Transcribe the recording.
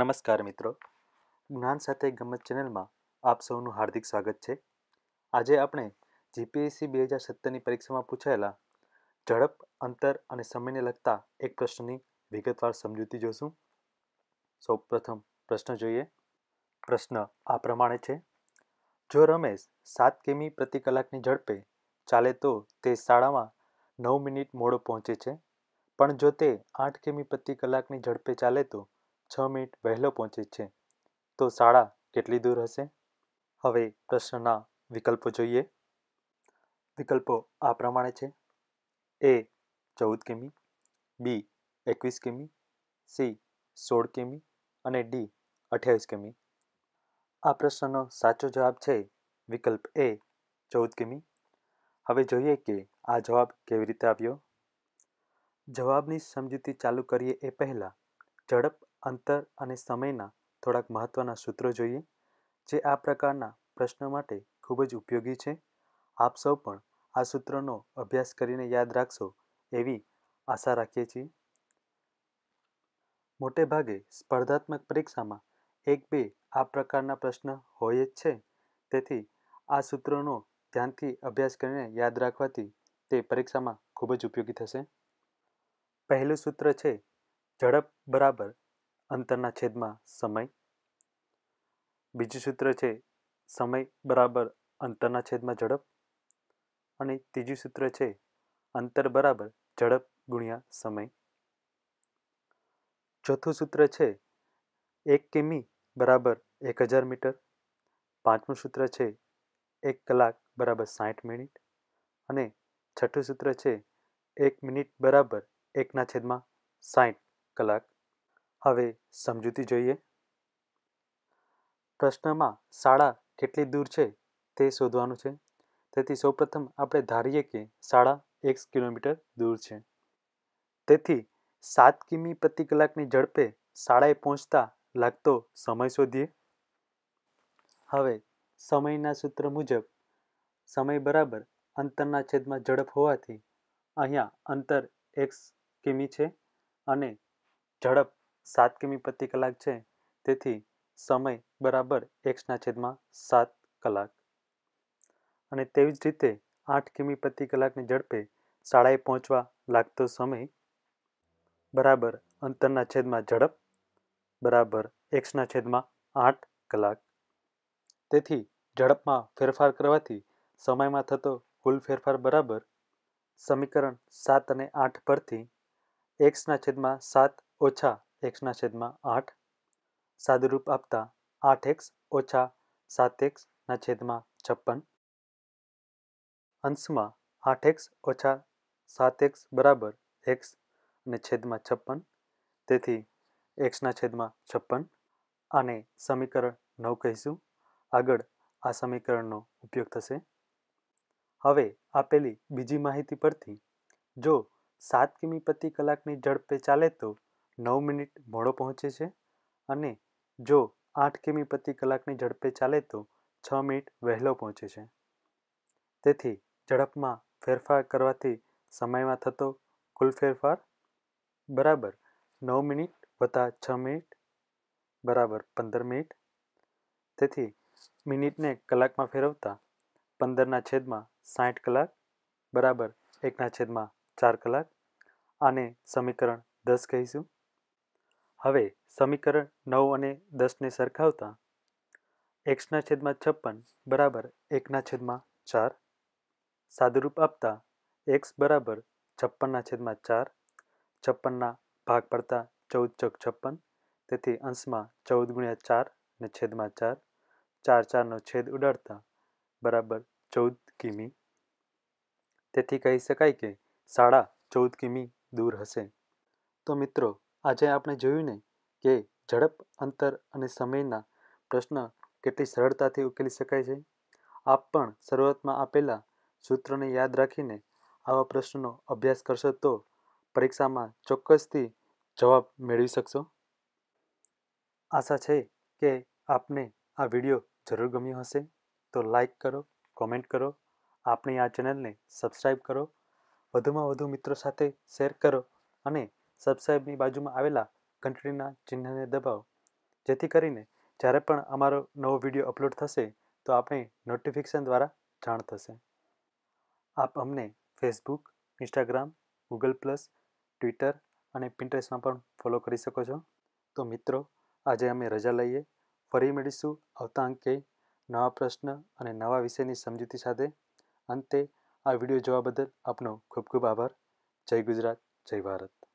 નમસ્કાર મિત્રો જ્ઞાન સાથે ગમત ચેનલમાં આપ સૌનું હાર્દિક સ્વાગત છે આજે આપણે જીપીએસસી બે હજાર સત્તરની પરીક્ષામાં પૂછાયેલા ઝડપ અંતર અને સમયને લગતા એક પ્રશ્નની વિગતવાર સમજૂતી જોશું સૌ પ્રથમ પ્રશ્ન જોઈએ પ્રશ્ન આ પ્રમાણે છે જો રમેશ સાત કિમી પ્રતિ કલાકની ઝડપે ચાલે તો તે શાળામાં નવ મિનિટ મોડો પહોંચે છે પણ જો તે આઠ કિમી પ્રતિ કલાકની ઝડપે ચાલે તો છ મિનિટ વહેલો પહોંચે છે તો શાળા કેટલી દૂર હશે હવે પ્રશ્નના વિકલ્પો જોઈએ વિકલ્પો આ પ્રમાણે છે એ ચૌદ કિમી બી એકવીસ કિમી સી સોળ કિમી અને ડી અઠ્યાવીસ કિમી આ પ્રશ્નનો સાચો જવાબ છે વિકલ્પ એ ચૌદ કિમી હવે જોઈએ કે આ જવાબ કેવી રીતે આવ્યો જવાબની સમજૂતી ચાલુ કરીએ એ પહેલાં ઝડપ અંતર અને સમયના થોડાક મહત્ત્વના સૂત્રો જોઈએ જે આ પ્રકારના પ્રશ્નો માટે ખૂબ જ ઉપયોગી છે આપ સૌ પણ આ સૂત્રોનો અભ્યાસ કરીને યાદ રાખશો એવી આશા રાખીએ છીએ મોટે ભાગે સ્પર્ધાત્મક પરીક્ષામાં એક બે આ પ્રકારના પ્રશ્ન હોય જ છે તેથી આ સૂત્રોનો ધ્યાનથી અભ્યાસ કરીને યાદ રાખવાથી તે પરીક્ષામાં ખૂબ જ ઉપયોગી થશે પહેલું સૂત્ર છે ઝડપ બરાબર અંતરના છેદમાં સમય બીજું સૂત્ર છે સમય બરાબર અંતરના છેદમાં ઝડપ અને ત્રીજું સૂત્ર છે અંતર બરાબર ઝડપ ગુણ્યા સમય ચોથું સૂત્ર છે એક કિમી બરાબર એક હજાર મીટર પાંચમું સૂત્ર છે એક કલાક બરાબર સાઠ મિનિટ અને છઠ્ઠું સૂત્ર છે એક મિનિટ બરાબર એકના છેદમાં સાઠ કલાક હવે સમજૂતી જોઈએ પ્રશ્નમાં શાળા કેટલી દૂર છે તે શોધવાનું છે તેથી સૌપ્રથમ આપણે ધારીએ કે શાળા એક કિલોમીટર દૂર છે તેથી સાત કિમી પ્રતિ કલાકની ઝડપે શાળાએ પહોંચતા લાગતો સમય શોધીએ હવે સમયના સૂત્ર મુજબ સમય બરાબર અંતરના છેદમાં ઝડપ હોવાથી અહીંયા અંતર એક્સ કિમી છે અને ઝડપ સાત કિમી પ્રતિ કલાક છે તેથી સમય બરાબર એક્સના છેદમાં સાત કલાક અને તેવી જ રીતે આઠ કિમી પ્રતિ કલાકની ઝડપે શાળાએ પહોંચવા લાગતો સમય બરાબર અંતરના છેદમાં ઝડપ બરાબર એક્સના છેદમાં આઠ કલાક તેથી ઝડપમાં ફેરફાર કરવાથી સમયમાં થતો કુલ ફેરફાર બરાબર સમીકરણ સાત અને આઠ પરથી એક્સના છેદમાં સાત ઓછા એક્સના છેદમાં આઠ સાદુરૂપ આપતા આઠ એક્સ ઓછા સાત એક્સના છેદમાં છપ્પન અંશમાં આઠ એક્સ ઓછા સાત એક્સ બરાબર એક્સ અને છેદમાં છપ્પન તેથી એક્સના છેદમાં છપ્પન આને સમીકરણ નવ કહીશું આગળ આ સમીકરણનો ઉપયોગ થશે હવે આપેલી બીજી માહિતી પરથી જો સાત કિમી પ્રતિ કલાકની ઝડપે ચાલે તો નવ મિનિટ મોડો પહોંચે છે અને જો આઠ કિમી પ્રતિ કલાકની ઝડપે ચાલે તો છ મિનિટ વહેલો પહોંચે છે તેથી ઝડપમાં ફેરફાર કરવાથી સમયમાં થતો કુલ ફેરફાર બરાબર નવ મિનિટ વત્તા છ મિનિટ બરાબર પંદર મિનિટ તેથી મિનિટને કલાકમાં ફેરવતા પંદરના છેદમાં સાઠ કલાક બરાબર એકના છેદમાં ચાર કલાક આને સમીકરણ દસ કહીશું હવે સમીકરણ નવ અને દસને સરખાવતા એક્સના છેદમાં છપ્પન બરાબર એકના છેદમાં ચાર સાદુરૂપ આપતા એક્સ બરાબર છપ્પનના છેદમાં ચાર છપ્પનના ભાગ પડતા ચૌદ ચોક છપ્પન તેથી અંશમાં ચૌદ ગુણ્યા ચાર ને છેદમાં ચાર ચાર ચારનો છેદ ઉડાડતા બરાબર ચૌદ કિમી તેથી કહી શકાય કે સાડા ચૌદ કિમી દૂર હશે તો મિત્રો આજે આપણે જોયું ને કે ઝડપ અંતર અને સમયના પ્રશ્ન કેટલી સરળતાથી ઉકેલી શકાય છે આપ પણ શરૂઆતમાં આપેલા સૂત્રને યાદ રાખીને આવા પ્રશ્નનો અભ્યાસ કરશો તો પરીક્ષામાં ચોક્કસથી જવાબ મેળવી શકશો આશા છે કે આપને આ વિડીયો જરૂર ગમ્યો હશે તો લાઈક કરો કોમેન્ટ કરો આપણી આ ચેનલને સબસ્ક્રાઈબ કરો વધુમાં વધુ મિત્રો સાથે શેર કરો અને સબસ્ક્રાઇબની બાજુમાં આવેલા ઘંટડીના ચિહ્નને દબાવો જેથી કરીને જ્યારે પણ અમારો નવો વિડીયો અપલોડ થશે તો આપણે નોટિફિકેશન દ્વારા જાણ થશે આપ અમને Facebook Instagram Google Plus Twitter અને પિન્ટરેસ્ટમાં પણ ફોલો કરી શકો છો તો મિત્રો આજે અમે રજા લઈએ ફરી મળીશું આવતા અંકે નવા પ્રશ્ન અને નવા વિષયની સમજૂતી સાથે અંતે આ વિડીયો જોવા બદલ આપનો ખૂબ ખૂબ આભાર જય ગુજરાત જય ભારત